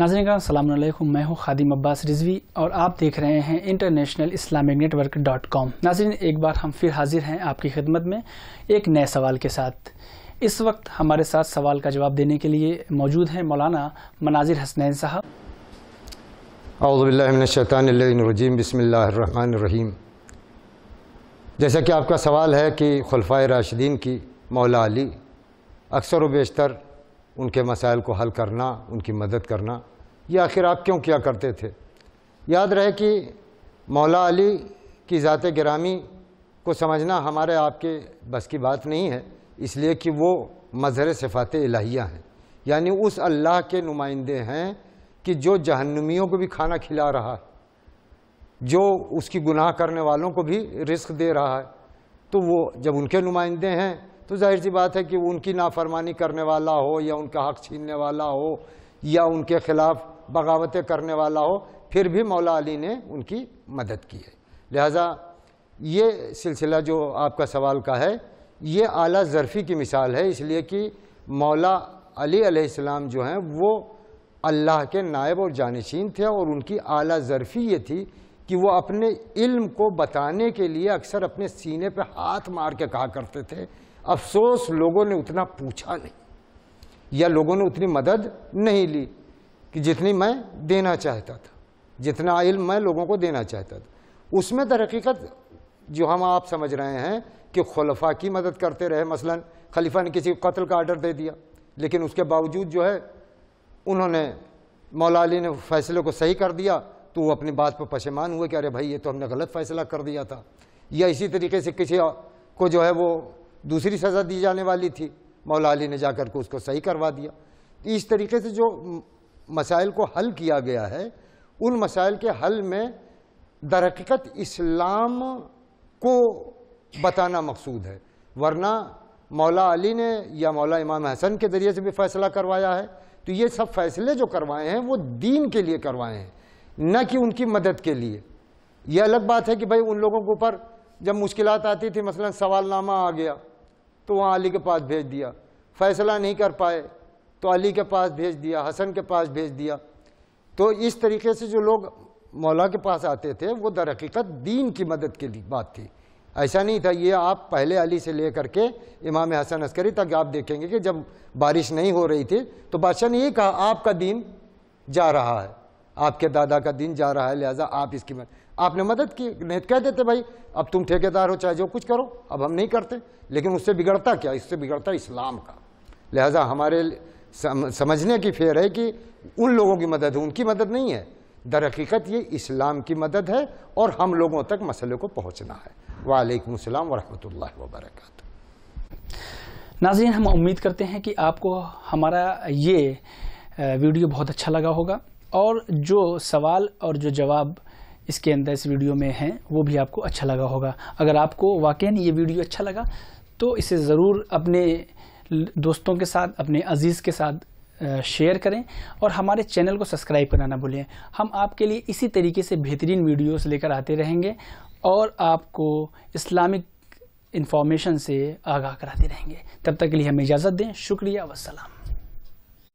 नाजरन का सलामकुम मैं हूँ खादिम अब्बास रिजवी और आप देख रहे हैं international Islamic network dot com नाजरन एक बार हम फिर हाजिर हैं आपकी खिदमत में एक नए सवाल के साथ इस वक्त हमारे साथ सवाल का जवाब देने के लिए मौजूद हैं मौलाना मनाजिर हसनैन साहब अवज़बिल्लिनशैतानरजीम बसमीम जैसा कि आपका सवाल है कि खलफा राशिदीन की मौला अली अक्सर व बेशतर उनके मसाइल को हल करना उनकी मदद करना ये आखिर आप क्यों किया करते थे याद रहे कि मौला अली की ज़ात ग्रामी को समझना हमारे आपके बस की बात नहीं है इसलिए कि वो मज़हर सिफ़ात इलाहिया हैं यानी उस अल्लाह के नुमाइंदे हैं कि जो जहनुमियों को भी खाना खिला रहा है जो उसकी गुनाह करने वालों को भी रिस्क दे रहा है तो वो जब उनके नुमाइंदे हैं तो जाहिर सी बात है कि उनकी नाफरमानी करने वाला हो या उनका हक छीनने वाला हो या उनके खिलाफ बगावतें करने वाला हो फिर भी मौला अली ने उनकी मदद की है लिहाजा ये सिलसिला जो आपका सवाल का है ये आला ज़रफ़ी की मिसाल है इसलिए कि मौला अली अलैहिस्सलाम जो हैं वो अल्लाह के नायब और जानशीन थे और उनकी आला ज़रफ़ी ये थी कि वो अपने इल्म को बताने के लिए अक्सर अपने सीने पर हाथ मार के कहा करते थे अफसोस लोगों ने उतना पूछा नहीं या लोगों ने उतनी मदद नहीं ली कि जितनी मैं देना चाहता था जितना इल्म मैं लोगों को देना चाहता था उसमें तरक़ीकत जो हम आप समझ रहे हैं कि खलफा की मदद करते रहे मसलन खलीफा ने किसी को कत्ल का आर्डर दे दिया लेकिन उसके बावजूद जो है उन्होंने मौला अली ने फैसले को सही कर दिया तो वो अपनी बात पर पशेमान हुए कि अरे भाई ये तो हमने गलत फैसला कर दिया था या इसी तरीके से किसी को जो है वो दूसरी सज़ा दी जाने वाली थी मौला अली ने जाकर के उसको सही करवा दिया तो इस तरीके से जो मसाइल को हल किया गया है उन मसाइल के हल में दरक़त इस्लाम को बताना मकसूद है वरना मौला अली ने या मौला इमाम हसन के ज़रिए से भी फ़ैसला करवाया है तो ये सब फैसले जो करवाए हैं वो दीन के लिए करवाए हैं न कि उनकी मदद के लिए यह अलग बात है कि भाई उन लोगों के ऊपर जब मुश्किल आती थी मसलन सवालनामा आ गया तो वहाँ अली के पास भेज दिया फैसला नहीं कर पाए तो अली के पास भेज दिया हसन के पास भेज दिया तो इस तरीके से जो लोग मौला के पास आते थे वो दर हकीकत दीन की मदद के लिए बात थी ऐसा नहीं था ये आप पहले अली से लेकर के इमाम हसन अस्करी तक आप देखेंगे कि जब बारिश नहीं हो रही थी तो बादशाह ने ये कहा आपका दीन जा रहा है आपके दादा का दिन जा रहा है लिहाजा आप इसकी मदद आपने मदद की नहीं कह देते भाई अब तुम ठेकेदार हो चाहे जो कुछ करो अब हम नहीं करते लेकिन उससे बिगड़ता क्या इससे बिगड़ता इस्लाम का लिहाजा हमारे समझने की फेर है कि उन लोगों की मदद है उनकी मदद नहीं है दर हकीकत ये इस्लाम की मदद है और हम लोगों तक मसले को पहुँचना है वालेकुम अस्सलाम वरहमतुल्लाह वबरक नाजीन हम उम्मीद करते हैं कि आपको हमारा ये वीडियो बहुत अच्छा लगा होगा और जो सवाल और जो जवाब इसके अंदर इस वीडियो में हैं वो भी आपको अच्छा लगा होगा अगर आपको वाकई ये वीडियो अच्छा लगा तो इसे ज़रूर अपने दोस्तों के साथ अपने अजीज़ के साथ शेयर करें और हमारे चैनल को सब्सक्राइब करना ना भूलें हम आपके लिए इसी तरीके से बेहतरीन वीडियोस लेकर आते रहेंगे और आपको इस्लामिक इन्फॉर्मेशन से आगाह कराते रहेंगे तब तक के लिए हमें इजाज़त दें शुक्रिया वसलम